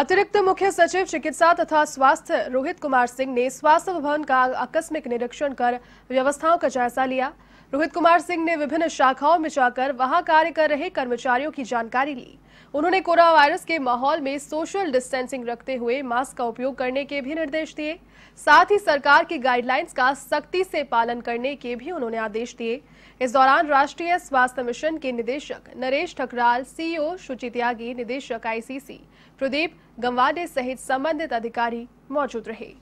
अतिरिक्त मुख्य सचिव चिकित्सा तथा स्वास्थ्य रोहित कुमार सिंह ने स्वास्थ्य भवन का आकस्मिक निरीक्षण कर व्यवस्थाओं का जायजा लिया रोहित कुमार सिंह ने विभिन्न शाखाओं में जाकर वहां कार्य कर रहे कर्मचारियों की जानकारी ली उन्होंने कोरोना वायरस के माहौल में सोशल डिस्टेंसिंग रखते हुए मास्क का उपयोग करने के भी निर्देश दिए साथ ही सरकार की गाइडलाइंस का सख्ती से पालन करने के भी उन्होंने आदेश दिए इस दौरान राष्ट्रीय स्वास्थ्य मिशन के निदेशक नरेश ठकराल सीईओ सुचित त्यागी निदेशक आईसीसी प्रदीप गंवाडे सहित संबंधित अधिकारी मौजूद रहे